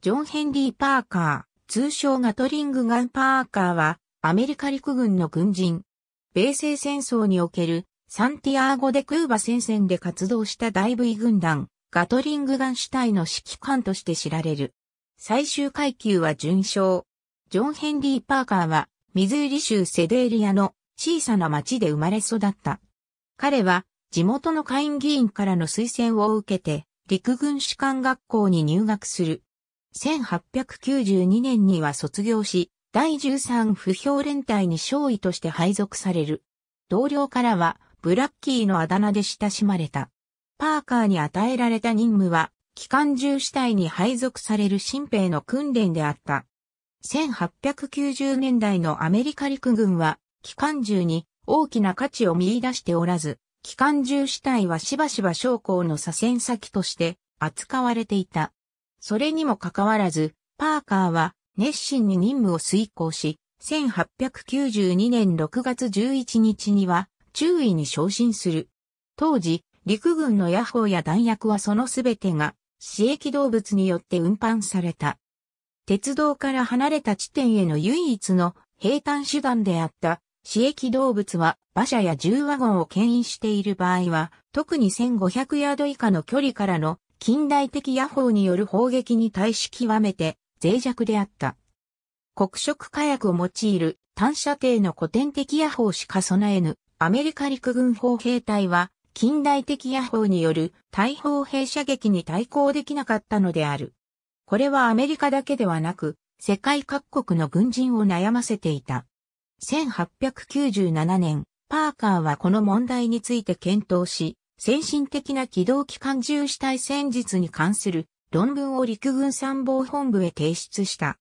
ジョン・ヘンリー・パーカー、通称ガトリング・ガン・パーカーは、アメリカ陸軍の軍人。米西戦争における、サンティアーゴ・デ・クーバ戦線で活動した大部位軍団、ガトリング・ガン主体の指揮官として知られる。最終階級は順将。ジョン・ヘンリー・パーカーは、ミズーリ州セデーリアの小さな町で生まれ育った。彼は、地元の下院議員からの推薦を受けて、陸軍士官学校に入学する。1892年には卒業し、第13不評連隊に少尉として配属される。同僚からは、ブラッキーのあだ名で親しまれた。パーカーに与えられた任務は、機関銃主体に配属される新兵の訓練であった。1890年代のアメリカ陸軍は、機関銃に大きな価値を見出しておらず、機関銃主体はしばしば将校の左遷先として扱われていた。それにもかかわらず、パーカーは熱心に任務を遂行し、1892年6月11日には、中尉に昇進する。当時、陸軍の野砲や弾薬はそのすべてが、私役動物によって運搬された。鉄道から離れた地点への唯一の平坦手段であった、私役動物は馬車や重ワゴンを牽引している場合は、特に1500ヤード以下の距離からの近代的野砲による砲撃に対し極めて脆弱であった。黒色火薬を用いる単射程の古典的野砲しか備えぬアメリカ陸軍砲兵隊は近代的野砲による大砲兵射撃に対抗できなかったのである。これはアメリカだけではなく世界各国の軍人を悩ませていた。1897年、パーカーはこの問題について検討し、先進的な機動機関銃主体戦術に関する論文を陸軍参謀本部へ提出した。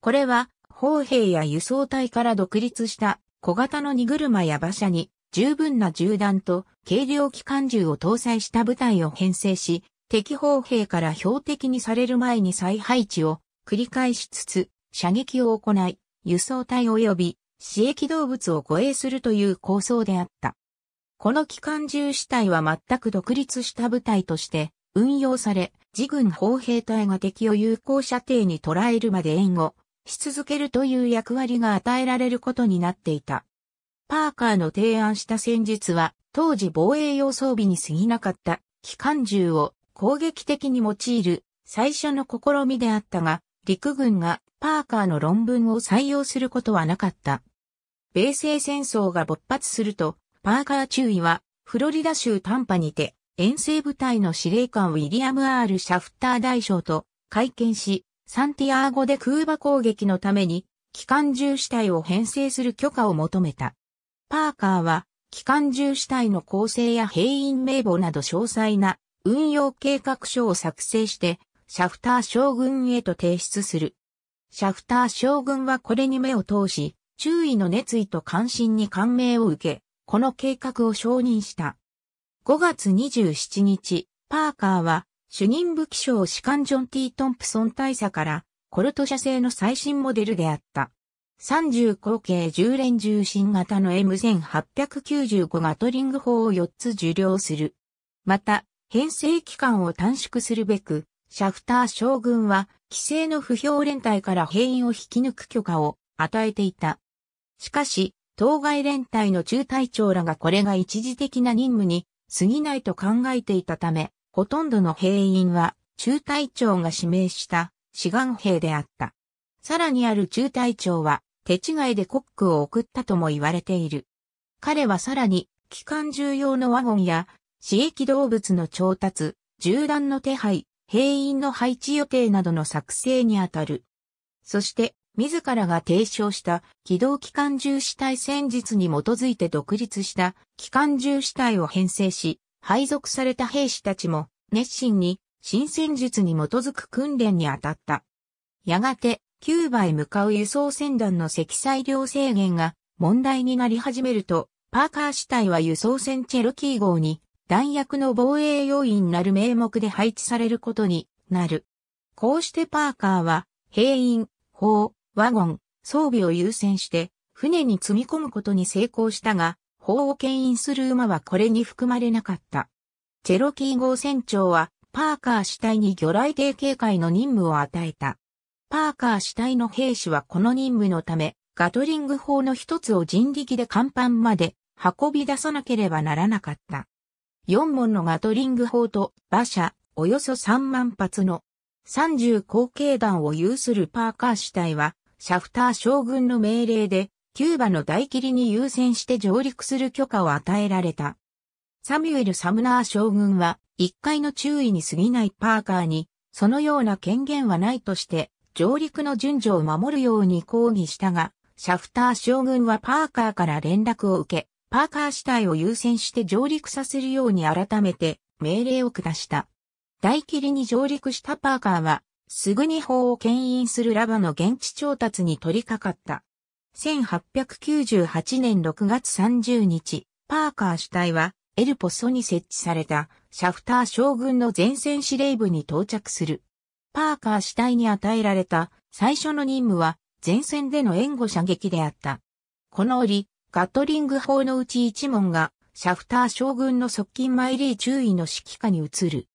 これは、砲兵や輸送隊から独立した小型の荷車や馬車に十分な銃弾と軽量機関銃を搭載した部隊を編成し、敵砲兵から標的にされる前に再配置を繰り返しつつ、射撃を行い、輸送隊及び市役動物を護衛するという構想であった。この機関銃主体は全く独立した部隊として運用され、自軍砲兵隊が敵を有効射程に捉えるまで援護し続けるという役割が与えられることになっていた。パーカーの提案した戦術は、当時防衛用装備に過ぎなかった機関銃を攻撃的に用いる最初の試みであったが、陸軍がパーカーの論文を採用することはなかった。米西戦争が勃発すると、パーカー中尉は、フロリダ州タンパにて、遠征部隊の司令官ウィリアム・アール・シャフター大将と会見し、サンティアーゴで空母攻撃のために、機関銃主体を編成する許可を求めた。パーカーは、機関銃主体の構成や兵員名簿など詳細な運用計画書を作成して、シャフター将軍へと提出する。シャフター将軍はこれに目を通し、注意の熱意と関心に感銘を受け、この計画を承認した。5月27日、パーカーは主任武器省士官ジョン・ T・ トンプソン大佐からコルト社製の最新モデルであった。30口径10連重心型の M1895 ガトリング砲を4つ受領する。また、編成期間を短縮するべく、シャフター将軍は、規制の不評連隊から兵員を引き抜く許可を与えていた。しかし、当該連隊の中隊長らがこれが一時的な任務に過ぎないと考えていたため、ほとんどの兵員は中隊長が指名した志願兵であった。さらにある中隊長は手違いでコックを送ったとも言われている。彼はさらに機関重要のワゴンや刺激動物の調達、銃弾の手配、兵員の配置予定などの作成にあたる。そして、自らが提唱した機動機関銃死体戦術に基づいて独立した機関銃死体を編成し、配属された兵士たちも熱心に新戦術に基づく訓練に当たった。やがて、キューバへ向かう輸送船団の積載量制限が問題になり始めると、パーカー死体は輸送船チェロキー号に弾薬の防衛要員なる名目で配置されることになる。こうしてパーカーは、兵員、砲、ワゴン、装備を優先して、船に積み込むことに成功したが、砲を牽引する馬はこれに含まれなかった。チェロキー号船長は、パーカー主体に魚雷艇警戒の任務を与えた。パーカー主体の兵士はこの任務のため、ガトリング砲の一つを人力で甲板まで運び出さなければならなかった。4門のガトリング砲と馬車、およそ3万発の30口径弾を有するパーカー主体は、シャフター将軍の命令で、キューバの大霧に優先して上陸する許可を与えられた。サミュエル・サムナー将軍は、一回の注意に過ぎないパーカーに、そのような権限はないとして、上陸の順序を守るように抗議したが、シャフター将軍はパーカーから連絡を受け、パーカー死体を優先して上陸させるように改めて命令を下した。大霧に上陸したパーカーはすぐに法を牽引するラバの現地調達に取り掛かった。1898年6月30日、パーカー主体はエルポソに設置されたシャフター将軍の前線司令部に到着する。パーカー主体に与えられた最初の任務は前線での援護射撃であった。この折、ガトリング砲のうち一門がシャフター将軍の側近マイリー注意の指揮下に移る。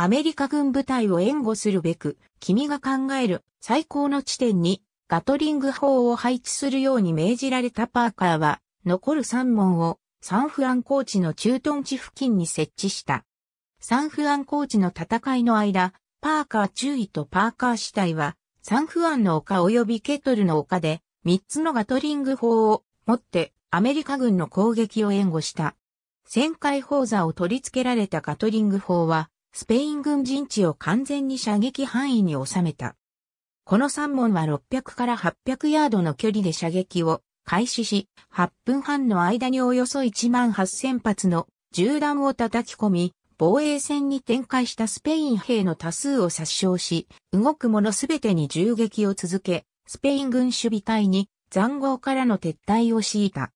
アメリカ軍部隊を援護するべく、君が考える最高の地点にガトリング砲を配置するように命じられたパーカーは、残る3門をサンフランコーチの駐屯地付近に設置した。サンフランコーチの戦いの間、パーカー中尉とパーカー死体は、サンフアンの丘及びケトルの丘で、3つのガトリング砲を持ってアメリカ軍の攻撃を援護した。旋回砲座を取り付けられたガトリング砲は、スペイン軍陣地を完全に射撃範囲に収めた。この3門は600から800ヤードの距離で射撃を開始し、8分半の間におよそ1万8000発の銃弾を叩き込み、防衛戦に展開したスペイン兵の多数を殺傷し、動く者すべてに銃撃を続け、スペイン軍守備隊に残壕からの撤退を強いた。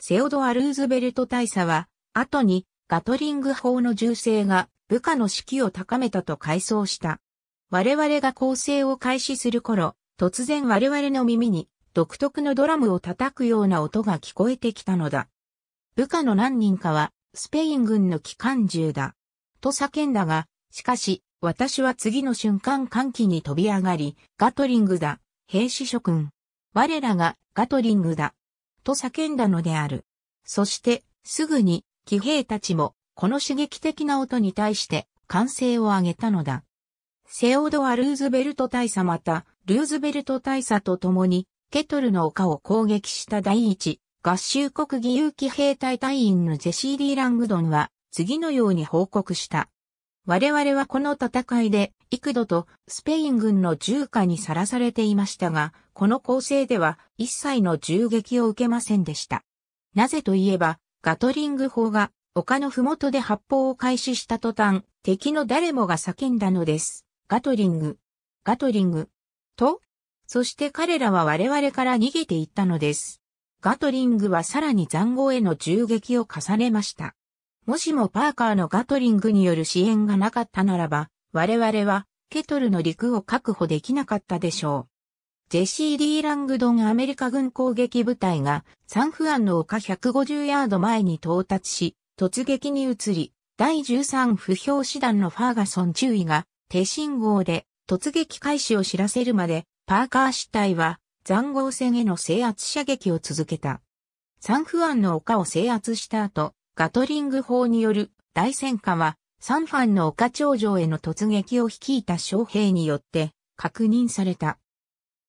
セオドア・ルーズベルト大佐は、後にガトリング砲の銃声が部下の士気を高めたと回想した。我々が構成を開始する頃、突然我々の耳に独特のドラムを叩くような音が聞こえてきたのだ。部下の何人かはスペイン軍の機関銃だ。と叫んだが、しかし私は次の瞬間歓喜に飛び上がり、ガトリングだ、兵士諸君。我らがガトリングだ。と叫んだのである。そして、すぐに、騎兵たちもこの刺激的な音に対して歓声を上げたのだ。セオドア・ルーズベルト大佐また、ルーズベルト大佐と共に、ケトルの丘を攻撃した第一、合衆国義勇騎兵隊隊員のジェシー・リー・ラングドンは、次のように報告した。我々はこの戦いで、幾度とスペイン軍の銃火にさらされていましたが、この構成では一切の銃撃を受けませんでした。なぜといえば、ガトリング砲が丘のふもとで発砲を開始した途端、敵の誰もが叫んだのです。ガトリング、ガトリング、と、そして彼らは我々から逃げていったのです。ガトリングはさらに残壕への銃撃を重ねました。もしもパーカーのガトリングによる支援がなかったならば、我々はケトルの陸を確保できなかったでしょう。ジェシー・リー・ラングドンアメリカ軍攻撃部隊がサンフアンの丘150ヤード前に到達し、突撃に移り、第13不評師団のファーガソン注意が、手信号で突撃開始を知らせるまで、パーカー死体は残壕戦への制圧射撃を続けた。サンフアンの丘を制圧した後、ガトリング砲による大戦火は、サンファンの丘頂上への突撃を率いた将兵によって確認された。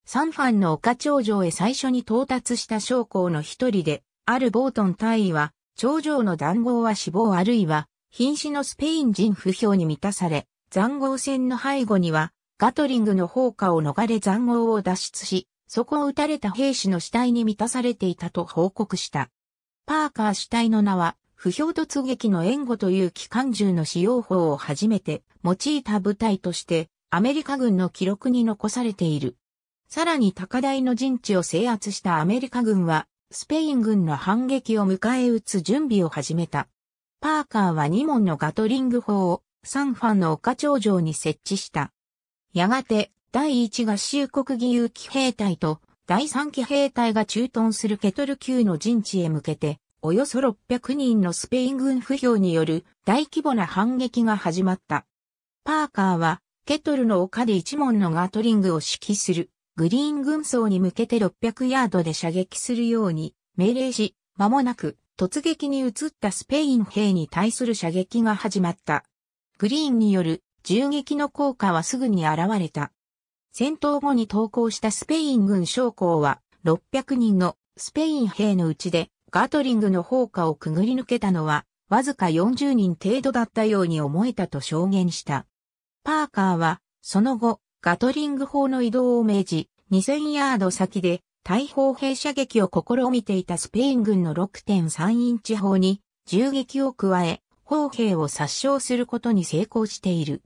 サンファンの丘頂上へ最初に到達した将校の一人で、あるボートン大尉は、頂上の談合は死亡あるいは、瀕死のスペイン人不評に満たされ、残合戦の背後には、ガトリングの放火を逃れ残合を脱出し、そこを撃たれた兵士の死体に満たされていたと報告した。パーカー死体の名は、不評突撃の援護という機関銃の使用法を初めて用いた部隊として、アメリカ軍の記録に残されている。さらに高台の陣地を制圧したアメリカ軍は、スペイン軍の反撃を迎え撃つ準備を始めた。パーカーは2門のガトリング砲をサンファンの丘頂上に設置した。やがて、第1合衆国義勇騎兵隊と第3騎兵隊が駐屯するケトル級の陣地へ向けて、およそ600人のスペイン軍不評による大規模な反撃が始まった。パーカーは、ケトルの丘で一門のガトリングを指揮する。グリーン軍曹に向けて600ヤードで射撃するように命令し、間もなく突撃に移ったスペイン兵に対する射撃が始まった。グリーンによる銃撃の効果はすぐに現れた。戦闘後に投降したスペイン軍将校は600人のスペイン兵のうちでガトリングの砲火をくぐり抜けたのはわずか40人程度だったように思えたと証言した。パーカーはその後ガトリング砲の移動を命じ、2000ヤード先で大砲兵射撃を試みていたスペイン軍の6.3インチ砲に銃撃を加え、砲兵を殺傷することに成功している。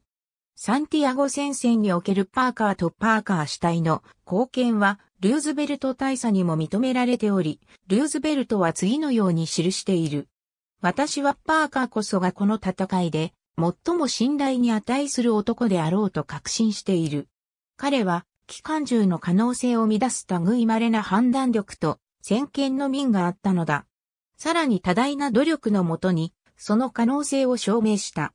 サンティアゴ戦線におけるパーカーとパーカー主体の貢献は、ルーズベルト大佐にも認められており、ルーズベルトは次のように記している。私はパーカーこそがこの戦いで、最も信頼に値する男であろうと確信している。彼は、機関銃の可能性を乱す類稀な判断力と、先見の民があったのだ。さらに多大な努力のもとに、その可能性を証明した。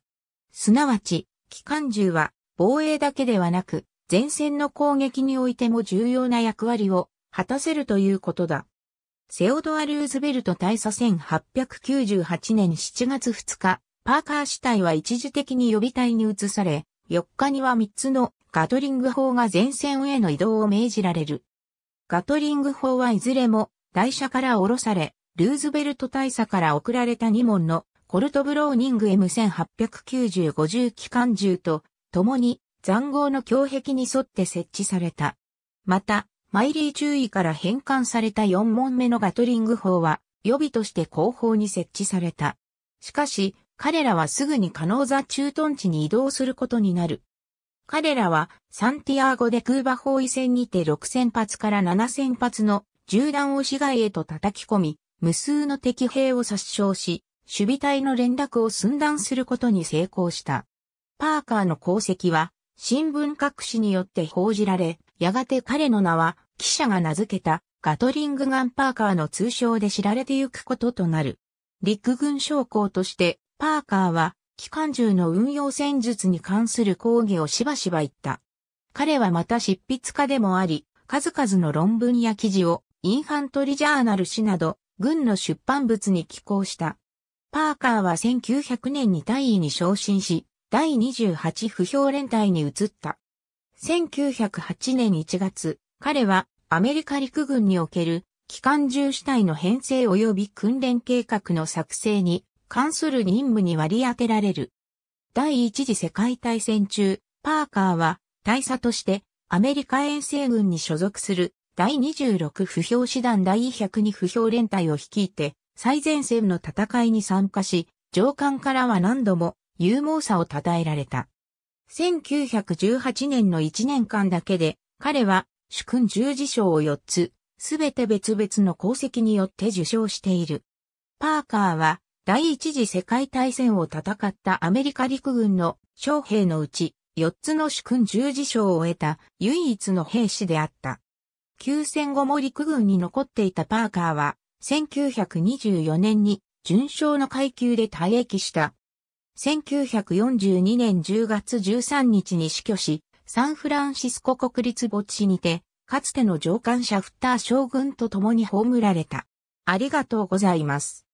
すなわち、機関銃は、防衛だけではなく、前線の攻撃においても重要な役割を果たせるということだ。セオドア・ルーズベルト大佐1898年7月2日、パーカー死体は一時的に予備隊に移され、4日には3つのガトリング砲が前線への移動を命じられる。ガトリング砲はいずれも台車から降ろされ、ルーズベルト大佐から送られた2門のコルトブローニング M1890-50 機関銃と共に残壕の胸壁に沿って設置された。また、マイリー注意から返還された4門目のガトリング砲は予備として後方に設置された。しかし、彼らはすぐに可能座駐屯地に移動することになる。彼らはサンティアーゴでクーバ包囲戦にて6000発から7000発の銃弾を市街へと叩き込み、無数の敵兵を殺傷し、守備隊の連絡を寸断することに成功した。パーカーの功績は新聞各紙によって報じられ、やがて彼の名は記者が名付けたガトリングガンパーカーの通称で知られてゆくこととなる。陸軍将校としてパーカーは機関銃の運用戦術に関する講義をしばしば言った。彼はまた執筆家でもあり、数々の論文や記事をインハントリジャーナル誌など軍の出版物に寄稿した。パーカーは1900年に大尉に昇進し、第28不評連隊に移った。1908年1月、彼はアメリカ陸軍における機関銃主体の編成及び訓練計画の作成に関する任務に割り当てられる。第一次世界大戦中、パーカーは大佐としてアメリカ遠征軍に所属する第26不評師団第102不評連隊を率いて最前線の戦いに参加し、上官からは何度も勇猛さを称えられた。1918年の1年間だけで彼は主君十字章を4つ、すべて別々の功績によって受賞している。パーカーは第一次世界大戦を戦ったアメリカ陸軍の将兵のうち、4つの主君十字章を得た唯一の兵士であった。休戦後も陸軍に残っていたパーカーは、1924年に準将の階級で退役した。1942年10月13日に死去し、サンフランシスコ国立墓地にて、かつての上官者フッター将軍と共に葬られた。ありがとうございます。